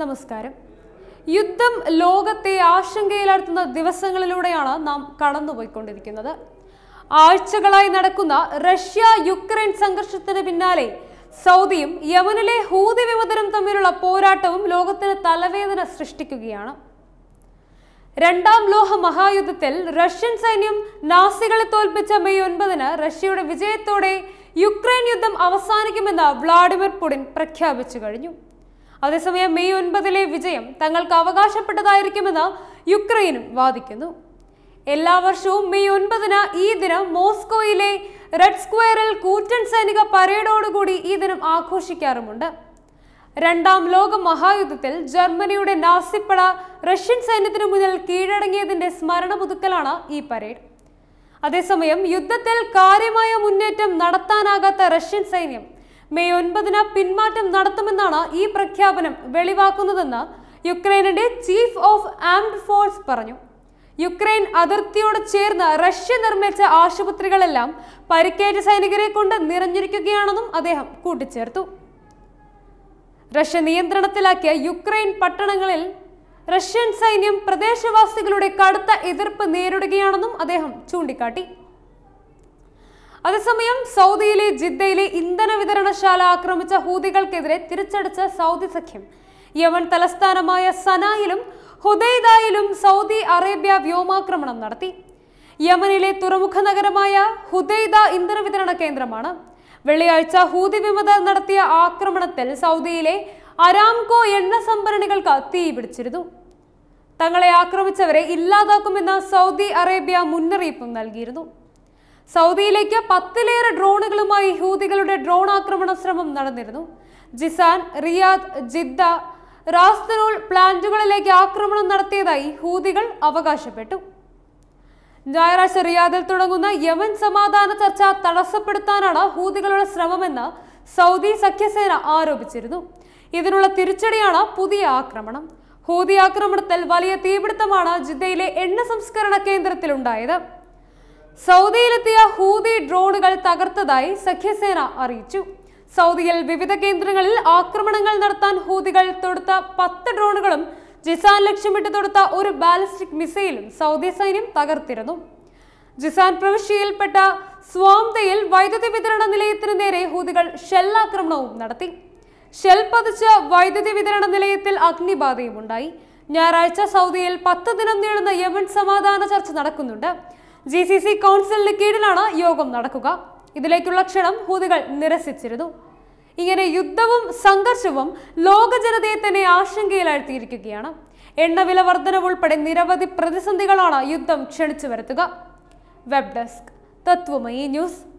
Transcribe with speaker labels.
Speaker 1: നമസ്കാരം യുദ്ധം ലോകത്തെ ആശങ്കയിലാഴ്ത്തുന്ന ദിവസങ്ങളിലൂടെയാണ് നാം കടന്നുപോയിക്കൊണ്ടിരിക്കുന്നത് ആഴ്ചകളായി നടക്കുന്ന റഷ്യ യുക്രൈൻ സംഘർഷത്തിന് പിന്നാലെ സൗദിയും യമനിലെ ഹൂതി വിമതരും തമ്മിലുള്ള പോരാട്ടവും ലോകത്തിന് തലവേദന സൃഷ്ടിക്കുകയാണ് രണ്ടാം ലോക മഹായുദ്ധത്തിൽ റഷ്യൻ സൈന്യം നാസികളെ തോൽപ്പിച്ച മെയ് ഒൻപതിന് റഷ്യയുടെ വിജയത്തോടെ യുക്രൈൻ യുദ്ധം അവസാനിക്കുമെന്ന് വ്ളാഡിമിർ പുടിൻ പ്രഖ്യാപിച്ചു കഴിഞ്ഞു അതേസമയം മെയ് ഒൻപതിലെ വിജയം തങ്ങൾക്ക് അവകാശപ്പെട്ടതായിരിക്കുമെന്ന് യുക്രൈനും വാദിക്കുന്നു എല്ലാ വർഷവും മെയ് ഒൻപതിന് ഈ ദിനം മോസ്കോയിലെ റെഡ് സ്ക്വയറിൽ കൂറ്റൻ സൈനിക പരേഡോടുകൂടി ഈ ദിനം ആഘോഷിക്കാറുമുണ്ട് രണ്ടാം ലോക മഹായുദ്ധത്തിൽ ജർമ്മനിയുടെ നാസിപ്പട റഷ്യൻ സൈന്യത്തിനു മുന്നിൽ കീഴടങ്ങിയതിന്റെ സ്മരണ പുതുക്കലാണ് ഈ പരേഡ് അതേസമയം യുദ്ധത്തിൽ കാര്യമായ മുന്നേറ്റം നടത്താനാകാത്ത റഷ്യൻ സൈന്യം മെയ് ഒൻപതിന് പിന്മാറ്റം നടത്തുമെന്നാണ് ഈ പ്രഖ്യാപനം വെളിവാക്കുന്നതെന്ന് യുക്രൈനിന്റെ ചീഫ് ഓഫ് ആംഡ് ഫോഴ്സ് പറഞ്ഞു യുക്രൈൻ അതിർത്തിയോട് ചേർന്ന് റഷ്യ നിർമ്മിച്ച ആശുപത്രികളെല്ലാം പരിക്കേറ്റ സൈനികരെ കൊണ്ട് നിറഞ്ഞിരിക്കുകയാണെന്നും അദ്ദേഹം കൂട്ടിച്ചേർത്തു റഷ്യ നിയന്ത്രണത്തിലാക്കിയ യുക്രൈൻ പട്ടണങ്ങളിൽ റഷ്യൻ സൈന്യം പ്രദേശവാസികളുടെ കടുത്ത എതിർപ്പ് നേരിടുകയാണെന്നും അദ്ദേഹം ചൂണ്ടിക്കാട്ടി അതേസമയം സൗദിയിലെ ജിദ്ദയിലെ ഇന്ധന വിതരണശാല ആക്രമിച്ച ഹൂതികൾക്കെതിരെ തിരിച്ചടിച്ച സൗദി സഖ്യം യമൻ തലസ്ഥാനമായ സനായിലും ഹുദൈദായിലും സൗദി അറേബ്യ വ്യോമാക്രമണം നടത്തി യമനിലെ തുറമുഖ നഗരമായ ഹുദൈദ ഇന്ധന വിതരണ കേന്ദ്രമാണ് വെള്ളിയാഴ്ച ഹൂതി വിമതർ നടത്തിയ ആക്രമണത്തിൽ സൗദിയിലെ അരാംകോ എണ്ണ സംഭരണികൾക്ക് തീ പിടിച്ചിരുന്നു തങ്ങളെ ആക്രമിച്ചവരെ ഇല്ലാതാക്കുമെന്ന സൗദി അറേബ്യ മുന്നറിയിപ്പും നൽകിയിരുന്നു സൗദിയിലേക്ക് പത്തിലേറെ ഡ്രോണുകളുമായി ഹൂതികളുടെ ഡ്രോൺ ആക്രമണ ശ്രമം നടന്നിരുന്നു ജിസാൻ റിയാദ് ജിദ്ദ റാസ്തനോൾ പ്ലാന്റുകളിലേക്ക് ആക്രമണം നടത്തിയതായി ഹൂതികൾ അവകാശപ്പെട്ടു ഞായറാഴ്ച റിയാദിൽ തുടങ്ങുന്ന യമൻ സമാധാന ചർച്ച തടസ്സപ്പെടുത്താനാണ് ഹൂതികളുടെ ശ്രമമെന്ന് സൗദി സഖ്യസേന ആരോപിച്ചിരുന്നു ഇതിനുള്ള തിരിച്ചടിയാണ് പുതിയ ആക്രമണം ഹൂതി ആക്രമണത്തിൽ വലിയ തീപിടുത്തമാണ് ജിദ്ദയിലെ എണ്ണ സംസ്കരണ കേന്ദ്രത്തിലുണ്ടായത് സൗദിയിലെത്തിയ ഹൂതി ഡ്രോണുകൾ തകർത്തതായി സഖ്യസേന അറിയിച്ചു സൗദിയിൽ വിവിധ കേന്ദ്രങ്ങളിൽ ആക്രമണങ്ങൾ നടത്താൻ ഹൂതികൾ തൊടുത്ത പത്ത് ഡ്രോണുകളും ജിസാൻ ലക്ഷ്യമിട്ട് തൊടുത്ത ഒരു ബാലിസ്റ്റിക് മിസൈലും സൗദി സൈന്യം തകർത്തിരുന്നു ജിസാൻ പ്രവിശ്യയിൽപ്പെട്ട സ്വാംതയിൽ വൈദ്യുതി വിതരണ നിലയത്തിന് നേരെ ഹൂതികൾ ഷെല്ലാക്രമണവും നടത്തി ഷെൽ പതിച്ച വൈദ്യുതി വിതരണ നിലയത്തിൽ അഗ്നിബാധയും ഉണ്ടായി ഞായറാഴ്ച സൗദിയിൽ പത്ത് ദിനം നീളുന്ന യമൻ സമാധാന ചർച്ച നടക്കുന്നുണ്ട് ജി സി സി കൗൺസിലിന് കീഴിലാണ് യോഗം നടക്കുക ഇതിലേക്കുള്ള ക്ഷണം ഹൂതികൾ നിരസിച്ചിരുന്നു ഇങ്ങനെ യുദ്ധവും സംഘർഷവും ലോക ജനതയെ തന്നെ ആശങ്കയിലാഴ്ത്തിയിരിക്കുകയാണ് എണ്ണവില വർധനവ് ഉൾപ്പെടെ നിരവധി പ്രതിസന്ധികളാണ് യുദ്ധം ക്ഷണിച്ചു വരുത്തുക വെബ് ഡെസ്ക് തത്വമയി ന്യൂസ്